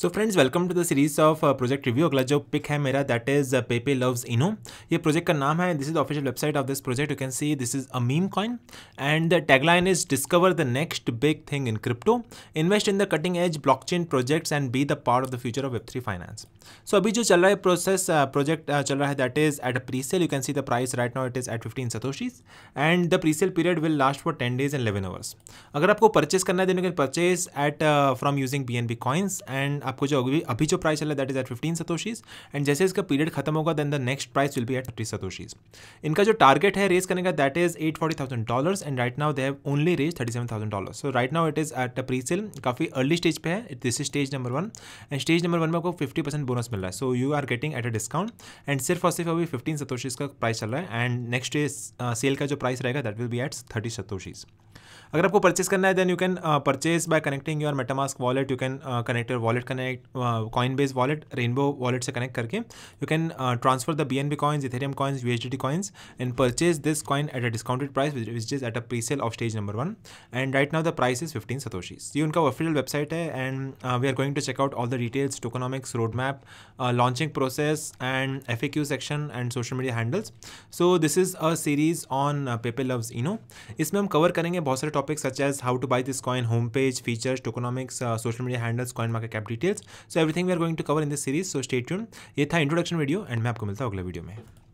so friends welcome to the series of project review अगला जो pick है मेरा that is Pepe loves Ino ये प्रोजेक्ट का नाम है this is official website of this project you can see this is a meme coin and the tagline is discover the next big thing in crypto invest in the cutting edge block chain projects and be the part of the future of web three finance सो अभी जो चल रहा है process project uh, uh, चल रहा है that is at a pre sale you can see the price right now it is at fifteen satoshis and the pre sale period will last for ten days and eleven hours अगर आपको purchase करना है then you can purchase at from using B N B coins and आपको जो अभी अभी जो price चल रहा है that is at fifteen satoshis and जैसे इसका पीरियड खत्म होगा then the next price will be at thirty satoshis इनका जो टारगेट है रेज करने का that is at forty thousand dollar and right now they have only raise thirty seven thousand dollar so right now it is at a pre sale काफी early stage पे है this is stage number one and stage number one में आपको fifty percent bonus मिल रहा है so you are getting eight a discount and सिर्फ और सिर्फ अभी फिफ्टीन सतोशीज का प्राइस चल रहा है एंड नेक्स्ट डे सेल का जो प्राइस रहेगा that will be at thirty satoshis अगर आपको परचेस करना है then you can purchase by connecting your MetaMask wallet you can connect your wallet connect Coinbase wallet rainbow wallet से connect करके you can transfer the B N B coins ethereum coins U H D coins and purchase this coin at a discounted price which is at a pre sale of stage number one and right now the price is fifteen satoshis ये उनका official website है and we are going to check out all the details tokenomics road map launching process and F A Q section and social media handles so this is a series on paper loves inu इसमें हम cover करेंगे बहुत सारे topics such as how to buy this coin home page features tokenomics social media handles coin market cap detail details so everything we are going to cover in this series so stay tune ये था introduction video and मैं आपको मिलता हूँ अगले video में